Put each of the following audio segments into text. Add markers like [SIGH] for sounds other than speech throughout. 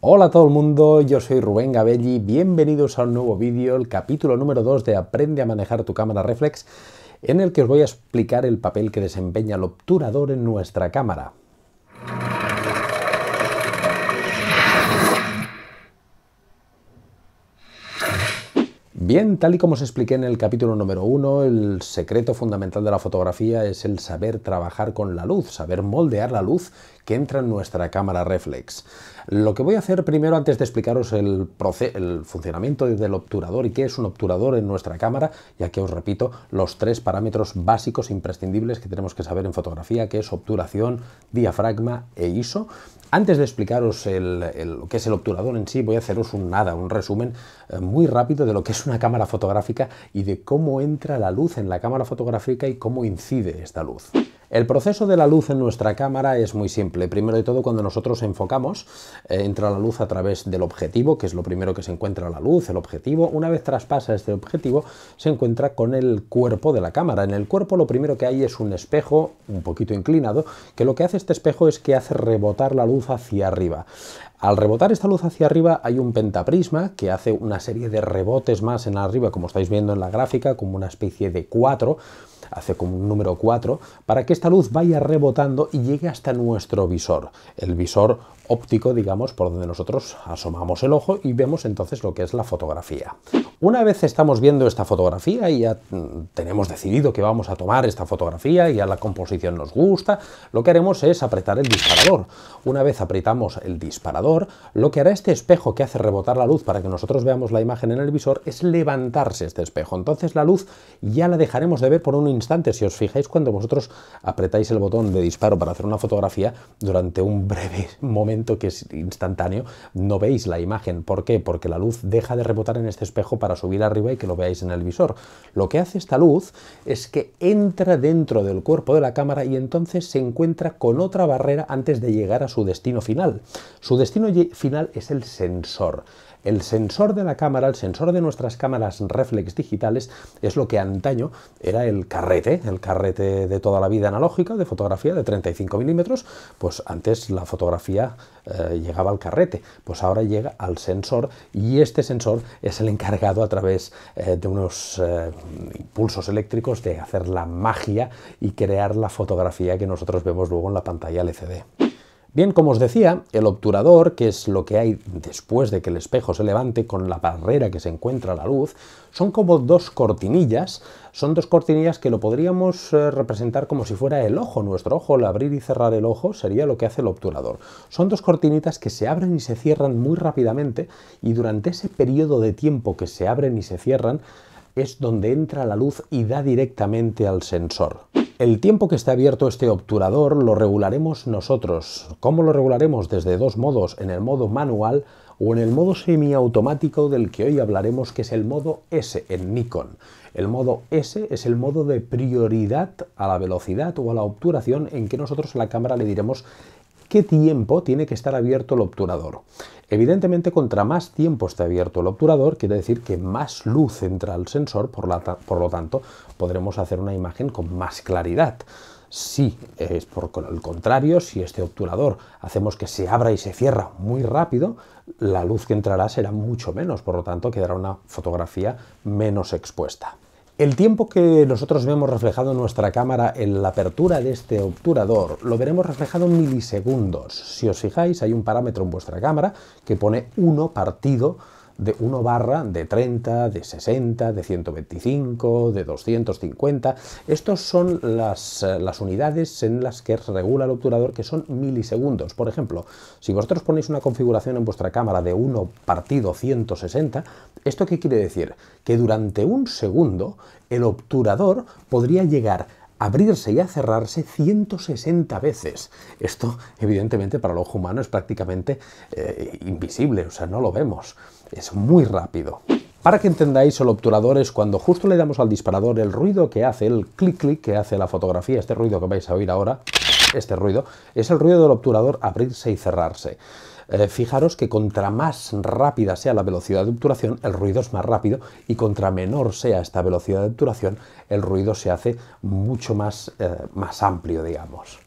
Hola a todo el mundo, yo soy Rubén Gabelli, bienvenidos a un nuevo vídeo, el capítulo número 2 de Aprende a manejar tu cámara reflex, en el que os voy a explicar el papel que desempeña el obturador en nuestra cámara. Bien, tal y como os expliqué en el capítulo número 1, el secreto fundamental de la fotografía es el saber trabajar con la luz, saber moldear la luz que entra en nuestra cámara reflex. Lo que voy a hacer primero, antes de explicaros el, funcionamiento del obturador y qué es un obturador en nuestra cámara, ya que os repito los tres parámetros básicos imprescindibles que tenemos que saber en fotografía, que es obturación, diafragma e ISO. Antes de explicaros lo que es el obturador en sí, voy a haceros un nada, un resumen eh, muy rápido de lo que es una cámara fotográfica y de cómo entra la luz en la cámara fotográfica y cómo incide esta luz. El proceso de la luz en nuestra cámara es muy simple. Primero de todo, cuando nosotros enfocamos, eh, entra la luz a través del objetivo, que es lo primero que se encuentra la luz, el objetivo. Una vez traspasa este objetivo, se encuentra con el cuerpo de la cámara. En el cuerpo lo primero que hay es un espejo, un poquito inclinado, que lo que hace este espejo es que hace rebotar la luz hacia arriba. Al rebotar esta luz hacia arriba hay un pentaprisma que hace una serie de rebotes más en arriba, como estáis viendo en la gráfica, como una especie de cuatro, hace como un número 4, para que esta luz vaya rebotando y llegue hasta nuestro visor, el visor óptico, digamos, por donde nosotros asomamos el ojo y vemos entonces lo que es la fotografía. Una vez estamos viendo esta fotografía y ya mm, tenemos decidido que vamos a tomar esta fotografía y ya la composición nos gusta, lo que haremos es apretar el disparador. Una vez apretamos el disparador, lo que hará este espejo que hace rebotar la luz para que nosotros veamos la imagen en el visor es levantarse este espejo. Entonces la luz ya la dejaremos de ver por un si os fijáis, cuando vosotros apretáis el botón de disparo para hacer una fotografía, durante un breve [LAUGHS] momento que es instantáneo, no veis la imagen. ¿Por qué? Porque la luz deja de rebotar en este espejo para subir arriba y que lo veáis en el visor. Lo que hace esta luz es que entra dentro del cuerpo de la cámara y entonces se encuentra con otra barrera antes de llegar a su destino final. Su destino final es el sensor. El sensor de la cámara, el sensor de nuestras cámaras reflex digitales, es lo que antaño era el carrete, el carrete de toda la vida analógica de fotografía de 35 milímetros, pues antes la fotografía eh, llegaba al carrete, pues ahora llega al sensor y este sensor es el encargado a través eh, de unos eh, impulsos eléctricos de hacer la magia y crear la fotografía que nosotros vemos luego en la pantalla LCD. Bien, como os decía, el obturador, que es lo que hay después de que el espejo se levante con la barrera que se encuentra la luz, son como dos cortinillas, son dos cortinillas que lo podríamos eh, representar como si fuera el ojo, nuestro ojo, el abrir y cerrar el ojo sería lo que hace el obturador. Son dos cortinitas que se abren y se cierran muy rápidamente y durante ese periodo de tiempo que se abren y se cierran, es donde entra la luz y da directamente al sensor. El tiempo que está abierto este obturador lo regularemos nosotros. ¿Cómo lo regularemos? Desde dos modos, en el modo manual o en el modo semiautomático del que hoy hablaremos, que es el modo S en Nikon. El modo S es el modo de prioridad a la velocidad o a la obturación en que nosotros a la cámara le diremos qué tiempo tiene que estar abierto el obturador. Evidentemente, contra más tiempo esté abierto el obturador, quiere decir que más luz entra al sensor, por, por lo tanto, podremos hacer una imagen con más claridad. Si es por el contrario, si este obturador hacemos que se abra y se cierra muy rápido, la luz que entrará será mucho menos, por lo tanto quedará una fotografía menos expuesta. El tiempo que nosotros vemos reflejado en nuestra cámara en la apertura de este obturador lo veremos reflejado en milisegundos. Si os fijáis, hay un parámetro en vuestra cámara que pone 1 partido de 1 barra de 30, de 60, de 125, de 250. Estas son las, eh, las, unidades en las que regula el obturador que son milisegundos. Por ejemplo, si vosotros ponéis una configuración en vuestra cámara de 1 partido 160, ¿esto qué quiere decir? Que durante un segundo el obturador podría llegar a abrirse y a cerrarse 160 veces. Esto, evidentemente, para el ojo humano es prácticamente eh, invisible, o sea, no lo vemos es muy rápido. Para que entendáis, el obturador es cuando justo le damos al disparador el ruido que hace, el clic-clic que hace la fotografía, este ruido que vais a oír ahora, este ruido, es el ruido del obturador abrirse y cerrarse. Eh, fijaros que contra más rápida sea la velocidad de obturación, el ruido es más rápido y contra menor sea esta velocidad de obturación, el ruido se hace mucho más, eh, más amplio, digamos.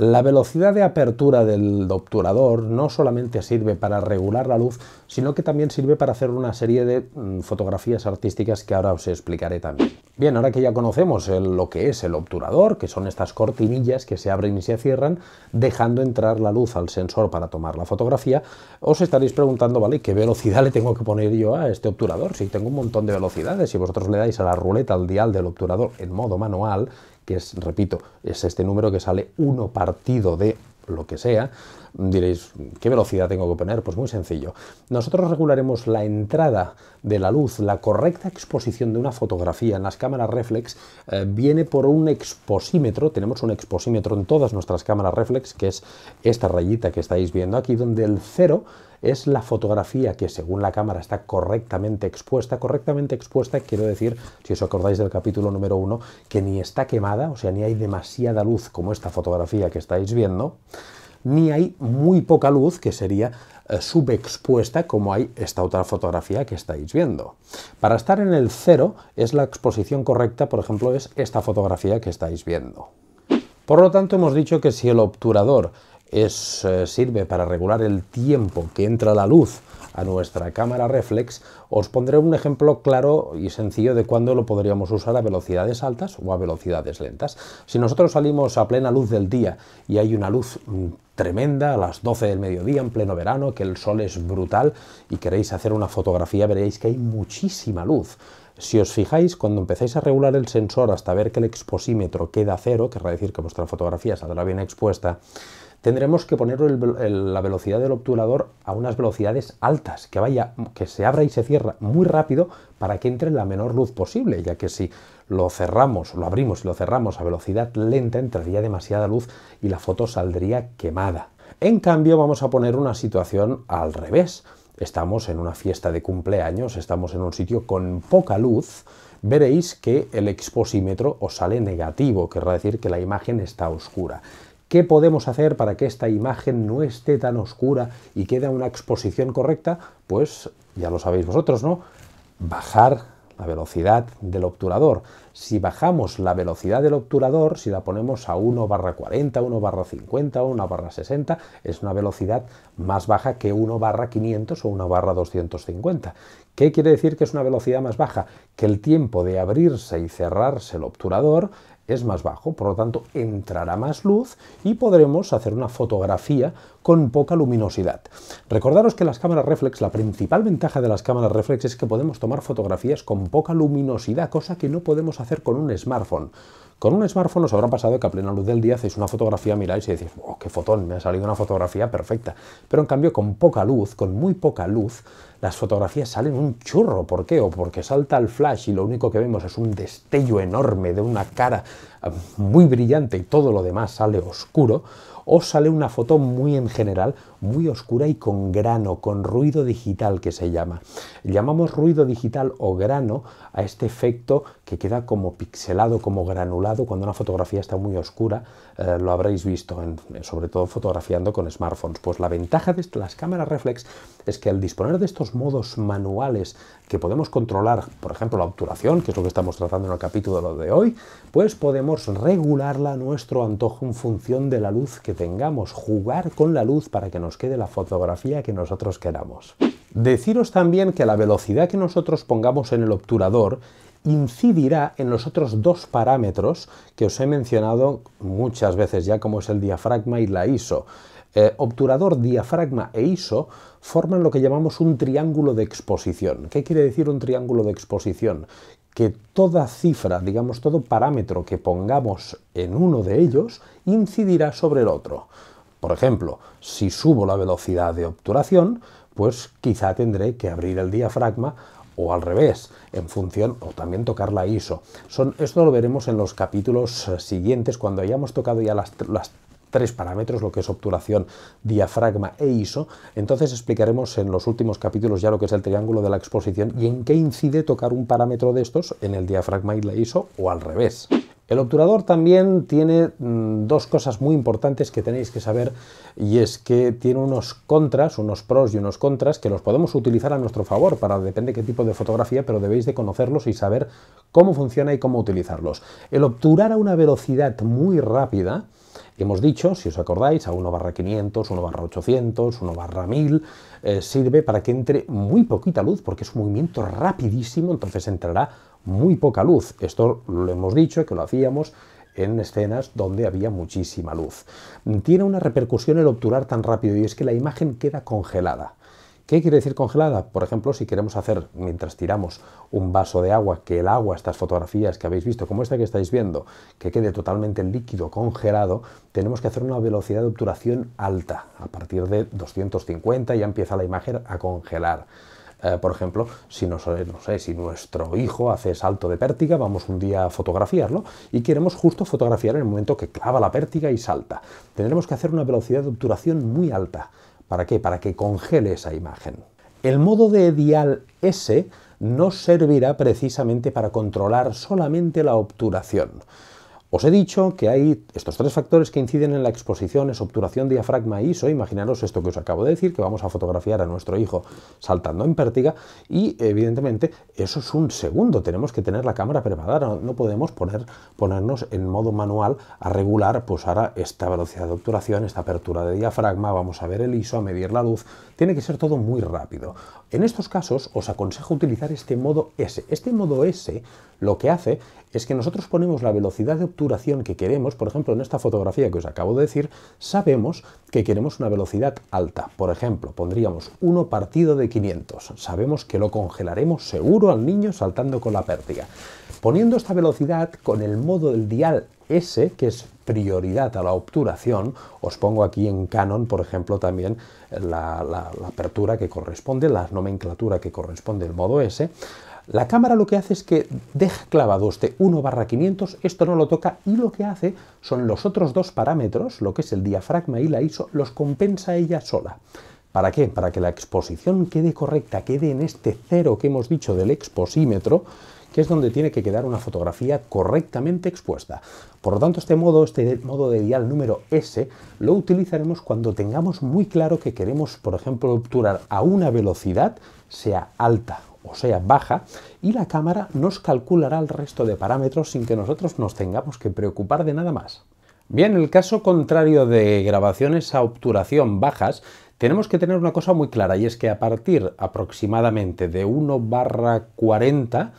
La velocidad de apertura del obturador no solamente sirve para regular la luz, sino que también sirve para hacer una serie de mm, fotografías artísticas que ahora os explicaré también. Bien, ahora que ya conocemos lo que es el obturador, que son estas cortinillas que se abren y se cierran, dejando entrar la luz al sensor para tomar la fotografía, os estaréis preguntando, ¿vale? ¿Qué velocidad le tengo que poner yo a este obturador? Si tengo un montón de velocidades, si vosotros le dais a la ruleta al dial del obturador en modo manual, que es, repito, es este número que sale uno partido de lo que sea, diréis, ¿qué velocidad tengo que poner? Pues muy sencillo. Nosotros regularemos la entrada de la luz, la correcta exposición de una fotografía en las cámaras reflex eh, viene por un exposímetro, tenemos un exposímetro en todas nuestras cámaras reflex, que es esta rayita que estáis viendo aquí, donde el cero es la fotografía que según la cámara está correctamente expuesta. Correctamente expuesta quiero decir, si os acordáis del capítulo número 1, que ni está quemada, o sea, ni hay demasiada luz como esta fotografía que estáis viendo, ni hay muy poca luz, que sería eh, subexpuesta como hay esta otra fotografía que estáis viendo. Para estar en el cero es la exposición correcta, por ejemplo, es esta fotografía que estáis viendo. Por lo tanto, hemos dicho que si el obturador es, eh, sirve para regular el tiempo que entra la luz a nuestra cámara reflex, os pondré un ejemplo claro y sencillo de cuándo lo podríamos usar a velocidades altas o a velocidades lentas. Si nosotros salimos a plena luz del día y hay una luz mm, tremenda a las 12 del mediodía en pleno verano, que el sol es brutal y queréis hacer una fotografía, veréis que hay muchísima luz. Si os fijáis, cuando empezáis a regular el sensor hasta ver que el exposímetro queda cero, querrá decir que vuestra fotografía saldrá bien expuesta, tendremos que poner la velocidad del obturador a unas velocidades altas, que vaya, que se abra y se cierra muy rápido para que entre la menor luz posible, ya que si lo cerramos, lo abrimos y lo cerramos a velocidad lenta, entraría demasiada luz y la foto saldría quemada. En cambio, vamos a poner una situación al revés. Estamos en una fiesta de cumpleaños, estamos en un sitio con poca luz, veréis que el exposímetro os sale negativo, querrá decir que la imagen está oscura. ¿Qué podemos hacer para que esta imagen no esté tan oscura y quede una exposición correcta? Pues ya lo sabéis vosotros, ¿no? Bajar la velocidad del obturador. Si bajamos la velocidad del obturador, si la ponemos a 1 barra 40, 1 barra 50, 1 barra 60, es una velocidad más baja que 1 barra 500 o 1 barra 250. ¿Qué quiere decir que es una velocidad más baja? Que el tiempo de abrirse y cerrarse el obturador es más bajo, por lo tanto entrará más luz y podremos hacer una fotografía con poca luminosidad. Recordaros que las cámaras reflex, la principal ventaja de las cámaras reflex es que podemos tomar fotografías con poca luminosidad, cosa que no podemos hacer con un smartphone. Con un smartphone os habrá pasado que a plena luz del día hacéis una fotografía, miráis y decís, oh, qué fotón, me ha salido una fotografía perfecta. Pero en cambio, con poca luz, con muy poca luz, las fotografías salen un churro. ¿Por qué? O porque salta el flash y lo único que vemos es un destello enorme de una cara ah, muy brillante y todo lo demás sale oscuro os sale una foto muy en general, muy oscura y con grano, con ruido digital que se llama. Llamamos ruido digital o grano a este efecto que queda como pixelado, como granulado cuando una fotografía está muy oscura. Eh, lo habréis visto, eh, sobre todo fotografiando con smartphones. Pues la ventaja de las cámaras reflex es que al disponer de estos modos manuales que podemos controlar, por ejemplo, la obturación, que es lo que estamos tratando en el capítulo de hoy, pues podemos regularla a nuestro antojo en función de la luz que tengamos, jugar con la luz para que nos que de la fotografía que nosotros queramos. Deciros también que la velocidad que nosotros pongamos en el obturador incidirá en los otros dos parámetros que os he mencionado muchas veces ya, como es el diafragma y la ISO. Eh, obturador, diafragma e ISO forman lo que llamamos un triángulo de exposición. ¿Qué quiere decir un triángulo de exposición? Que toda cifra, digamos todo parámetro que pongamos en uno de ellos, incidirá sobre el otro. Por ejemplo, si subo la velocidad de obturación, pues quizá tendré que abrir el diafragma o al revés, en función, o también tocar la ISO. Son, esto lo veremos en los capítulos eh, siguientes, cuando hayamos tocado ya los tres parámetros, lo que es obturación, diafragma e ISO. Entonces explicaremos en los últimos capítulos ya lo que es el triángulo de la exposición y en qué incide tocar un parámetro de estos en el diafragma y la ISO o al revés. El obturador también tiene mm, dos cosas muy importantes que tenéis que saber y es que tiene unos contras, unos pros y unos contras que los podemos utilizar a nuestro favor para depende qué tipo de fotografía, pero debéis de conocerlos y saber cómo funciona y cómo utilizarlos. El obturar a una velocidad muy rápida, hemos dicho, si os acordáis, a 1 barra 500, 1 barra 800, 1 barra 1000, eh, sirve para que entre muy poquita luz porque es un movimiento rapidísimo, entonces entrará muy poca luz. Esto lo hemos dicho que lo hacíamos en escenas donde había muchísima luz. Tiene una repercusión el obturar tan rápido y es que la imagen queda congelada. ¿Qué quiere decir congelada? Por ejemplo, si queremos hacer, mientras tiramos un vaso de agua, que el agua, estas fotografías que habéis visto, como esta que estáis viendo, que quede totalmente líquido, congelado, tenemos que hacer una velocidad de obturación alta. A partir de 250 ya empieza la imagen a congelar. Eh, por ejemplo, si, eh, si nuestro hijo hace salto de pértiga, vamos un día a fotografiarlo y queremos justo fotografiar en el momento que clava la pértiga y salta. Tendremos que hacer una velocidad de obturación muy alta. ¿Para qué? Para que congele esa imagen. El modo de dial S no servirá precisamente para controlar solamente la obturación. Os he dicho que hay estos tres factores que inciden en la exposición, es obturación, diafragma e ISO. Imaginaros esto que os acabo de decir, que vamos a fotografiar a nuestro hijo saltando en pértiga y evidentemente eso es un segundo, tenemos que tener la cámara preparada, no, podemos poner, ponernos en modo manual a regular pues ahora esta velocidad de obturación, esta apertura de diafragma, vamos a ver el ISO, a medir la luz, tiene que ser todo muy rápido. En estos casos os aconsejo utilizar este modo S. Este modo S lo que hace es que nosotros ponemos la velocidad de obturación que queremos, por ejemplo, en esta fotografía que os acabo de decir, sabemos que queremos una velocidad alta. Por ejemplo, pondríamos uno partido de 500. Sabemos que lo congelaremos seguro al niño saltando con la pértiga. Poniendo esta velocidad con el modo del dial S, que es prioridad a la obturación, os pongo aquí en Canon, por ejemplo, también la, la apertura que corresponde, la nomenclatura que corresponde, el modo S, la cámara lo que hace es que deja clavado este 1 barra 500, esto no lo toca y lo que hace son los otros dos parámetros, lo que es el diafragma y la ISO, los compensa ella sola. ¿Para qué? Para que la exposición quede correcta, quede en este cero que hemos dicho del exposímetro, que es donde tiene que quedar una fotografía correctamente expuesta. Por lo tanto, este modo, este modo de dial número S, lo utilizaremos cuando tengamos muy claro que queremos, por ejemplo, obturar a una velocidad, sea alta o sea baja, y la cámara nos calculará el resto de parámetros sin que nosotros nos tengamos que preocupar de nada más. Bien, el caso contrario de grabaciones a obturación bajas, tenemos que tener una cosa muy clara y es que a partir aproximadamente de 1 barra 40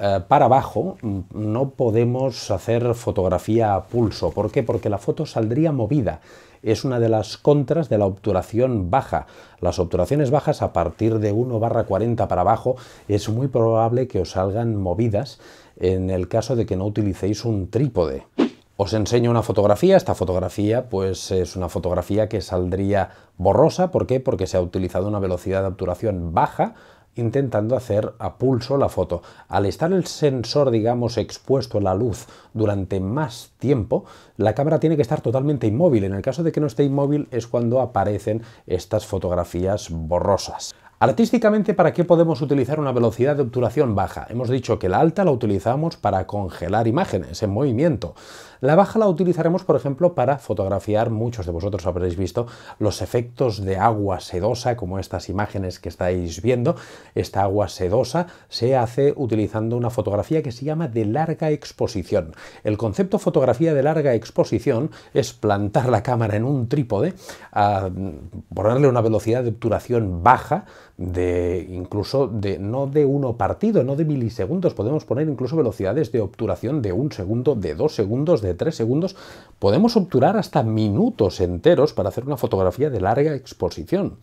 eh, para abajo no podemos hacer fotografía a pulso. ¿Por qué? Porque la foto saldría movida. Es una de las contras de la obturación baja. Las obturaciones bajas a partir de 1 40 para abajo es muy probable que os salgan movidas en el caso de que no utilicéis un trípode. Os enseño una fotografía, esta fotografía pues es una fotografía que saldría borrosa, ¿por qué? Porque se ha utilizado una velocidad de obturación baja, intentando hacer a pulso la foto. Al estar el sensor, digamos, expuesto a la luz durante más tiempo, la cámara tiene que estar totalmente inmóvil. En el caso de que no esté inmóvil es cuando aparecen estas fotografías borrosas. Artísticamente, ¿para qué podemos utilizar una velocidad de obturación baja? Hemos dicho que la alta la utilizamos para congelar imágenes en movimiento. La baja la utilizaremos, por ejemplo, para fotografiar, muchos de vosotros habréis visto, los efectos de agua sedosa, como estas imágenes que estáis viendo. Esta agua sedosa se hace utilizando una fotografía que se llama de larga exposición. El concepto fotografía de larga exposición es plantar la cámara en un trípode, ah, ponerle una velocidad de obturación baja, de incluso de no de uno partido, no de milisegundos, podemos poner incluso velocidades de obturación de un segundo, de dos segundos, de tres segundos, podemos obturar hasta minutos enteros para hacer una fotografía de larga exposición.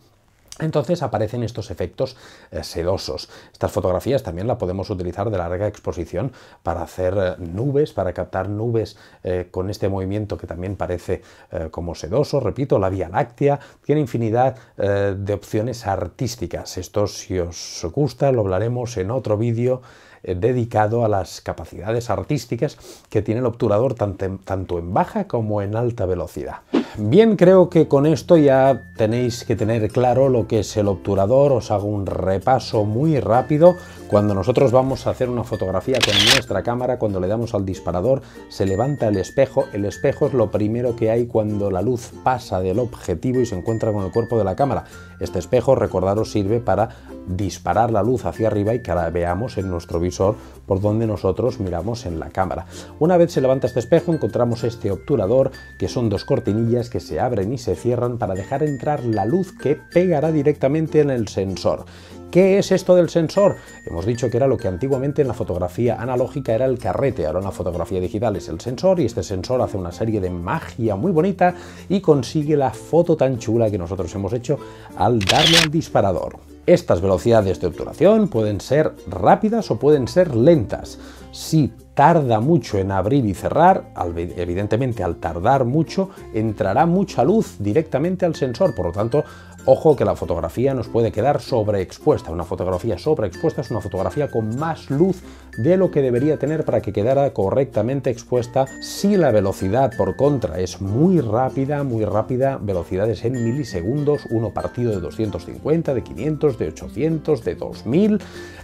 Entonces aparecen estos efectos eh, sedosos. Estas fotografías también las podemos utilizar de larga exposición para hacer eh, nubes, para captar nubes eh, con este movimiento que también parece como sedoso. Repito, la Vía Láctea tiene infinidad de opciones artísticas. Esto si os gusta lo hablaremos en otro vídeo dedicado a las capacidades artísticas que tiene el obturador tanto en baja como en alta velocidad. Bien, creo que con esto ya tenéis que tener claro lo que es el obturador. Os hago un repaso muy rápido. Cuando nosotros vamos a hacer una fotografía con nuestra cámara, cuando le damos al disparador, se levanta el espejo. El espejo es lo primero que hay cuando la luz pasa del objetivo y se encuentra con el cuerpo de la cámara. Este espejo, recordaros, sirve para disparar la luz hacia arriba y que la veamos en nuestro visor por donde nosotros miramos en la cámara. Una vez se levanta este espejo, encontramos este obturador, que son dos cortinillas que se abren y se cierran para dejar entrar la luz que pegará directamente en el sensor. ¿Qué es esto del sensor? Hemos dicho que era lo que antiguamente en la fotografía analógica era el carrete, ahora en la fotografía digital es el sensor y este sensor hace una serie de magia muy bonita y consigue la foto tan chula que nosotros hemos hecho al darle al disparador. Estas velocidades de obturación pueden ser rápidas o pueden ser lentas. Si tarda mucho en abrir y cerrar, evidentemente al tardar mucho entrará mucha luz directamente al sensor, por lo tanto, ojo que la fotografía nos puede quedar sobreexpuesta. Una fotografía sobreexpuesta es una fotografía con más luz de lo que debería tener para que quedara correctamente expuesta. Si la velocidad por contra es muy rápida, muy rápida, velocidades en milisegundos, uno partido de 250, de 500, de 800, de 2000,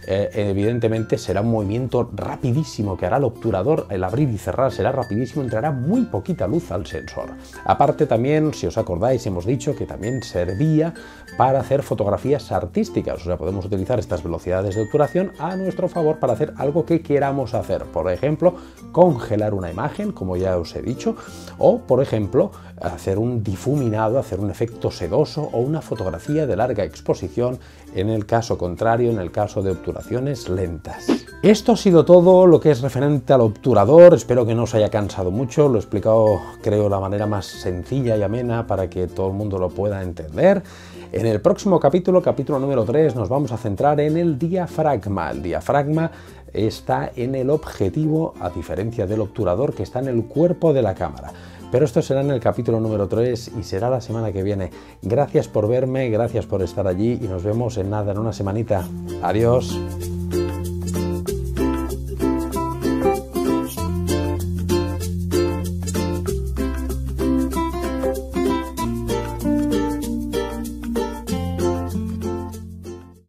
eh, evidentemente será un movimiento rapidísimo que hará obturador, el abrir y cerrar será rapidísimo, entrará muy poquita luz al sensor. Aparte también, si os acordáis, hemos dicho que también servía para hacer fotografías artísticas, o sea, podemos utilizar estas velocidades de obturación a nuestro favor para hacer algo que queramos hacer, por ejemplo, congelar una imagen, como ya os he dicho, o por ejemplo, hacer un difuminado, hacer un efecto sedoso o una fotografía de larga exposición en el caso contrario, en el caso de obturaciones lentas. Esto ha sido todo lo que es referente al obturador. Espero que no os haya cansado mucho. Lo he explicado, creo, la manera más sencilla y amena para que todo el mundo lo pueda entender. En el próximo capítulo, capítulo número 3, nos vamos a centrar en el diafragma. El diafragma está en el objetivo, a diferencia del obturador que está en el cuerpo de la cámara. Pero esto será en el capítulo número 3 y será la semana que viene. Gracias por verme, gracias por estar allí y nos vemos en nada, en una semanita. Adiós.